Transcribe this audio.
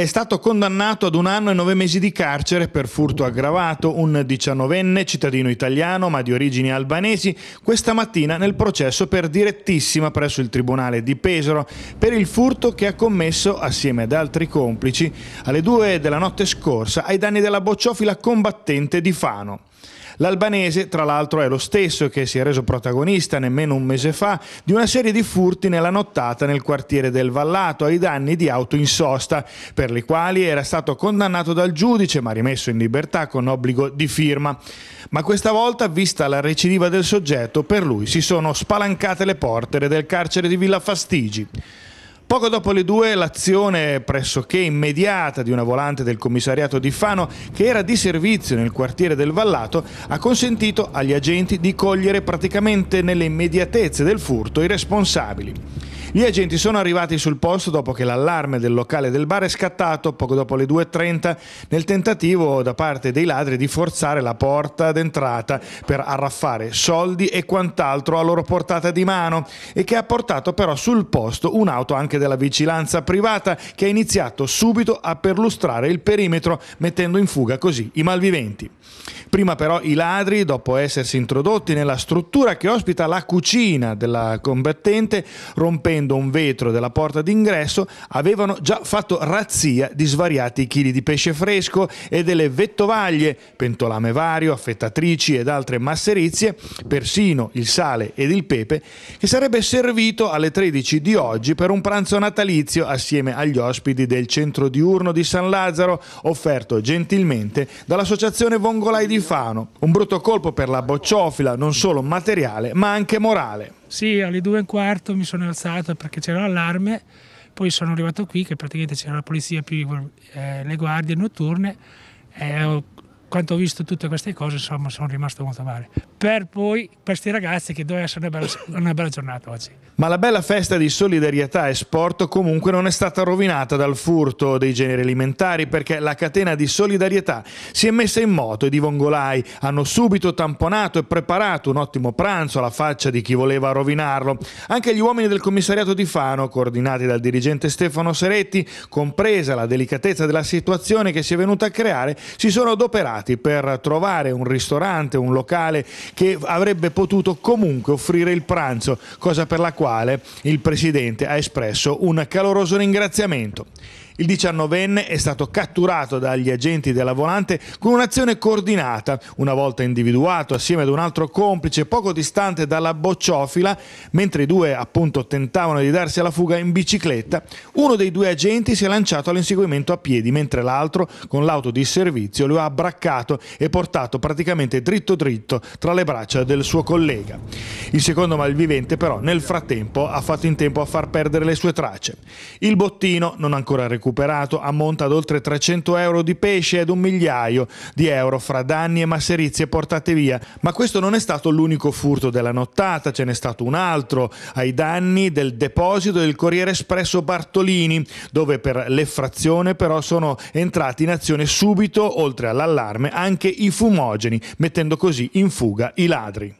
è stato condannato ad un anno e nove mesi di carcere per furto aggravato un diciannovenne cittadino italiano ma di origini albanesi questa mattina nel processo per direttissima presso il Tribunale di Pesaro per il furto che ha commesso assieme ad altri complici alle due della notte scorsa ai danni della bocciofila combattente di Fano. L'albanese, tra l'altro, è lo stesso che si è reso protagonista nemmeno un mese fa di una serie di furti nella nottata nel quartiere del Vallato ai danni di auto in sosta, per le quali era stato condannato dal giudice ma rimesso in libertà con obbligo di firma. Ma questa volta, vista la recidiva del soggetto, per lui si sono spalancate le porte del carcere di Villa Fastigi. Poco dopo le due l'azione pressoché immediata di una volante del commissariato di Fano che era di servizio nel quartiere del Vallato ha consentito agli agenti di cogliere praticamente nelle immediatezze del furto i responsabili. Gli agenti sono arrivati sul posto dopo che l'allarme del locale del bar è scattato poco dopo le 2.30 nel tentativo da parte dei ladri di forzare la porta d'entrata per arraffare soldi e quant'altro a loro portata di mano e che ha portato però sul posto un'auto anche della vigilanza privata che ha iniziato subito a perlustrare il perimetro mettendo in fuga così i malviventi. Prima però i ladri, dopo essersi introdotti nella struttura che ospita la cucina della combattente, rompendo rompendo un vetro della porta d'ingresso, avevano già fatto razzia di svariati chili di pesce fresco e delle vettovaglie, pentolame vario, affettatrici ed altre masserizie, persino il sale ed il pepe, che sarebbe servito alle 13 di oggi per un pranzo natalizio assieme agli ospiti del centro diurno di San Lazzaro, offerto gentilmente dall'associazione Vongolai di Fano. Un brutto colpo per la bocciofila non solo materiale ma anche morale. Sì, alle due e un quarto mi sono alzato perché c'era l'allarme, poi sono arrivato qui che praticamente c'era la polizia più eh, le guardie notturne e eh, ho, quando ho visto tutte queste cose insomma sono rimasto molto male per poi questi ragazzi che doveva essere una bella, una bella, giornata oggi. Ma la bella festa di solidarietà e sport comunque non è stata rovinata dal furto dei generi alimentari perché la catena di solidarietà si è messa in moto ed i vongolai hanno subito tamponato e preparato un ottimo pranzo alla faccia di chi voleva rovinarlo. Anche gli uomini del commissariato di Fano, coordinati dal dirigente Stefano Seretti, compresa la delicatezza della situazione che si è venuta a creare, si sono adoperati per trovare un ristorante, un locale che avrebbe potuto comunque offrire il pranzo, cosa per la quale il Presidente ha espresso un caloroso ringraziamento. Il 19enne è stato catturato dagli agenti della volante con un'azione coordinata, una volta individuato assieme ad un altro complice poco distante dalla bocciofila, mentre i due appunto tentavano di darsi alla fuga in bicicletta, uno dei due agenti si è lanciato all'inseguimento a piedi, mentre l'altro con l'auto di servizio lo ha abbraccato e portato praticamente dritto dritto tra le braccia del suo collega. Il secondo malvivente però nel frattempo ha fatto in tempo a far perdere le sue tracce. Il bottino non ancora recuperato recuperato ammonta ad oltre 300 euro di pesce ed un migliaio di euro fra danni e masserizie portate via. Ma questo non è stato l'unico furto della nottata, ce n'è stato un altro ai danni del deposito del Corriere Espresso Bartolini, dove per l'effrazione però sono entrati in azione subito, oltre all'allarme, anche i fumogeni, mettendo così in fuga i ladri.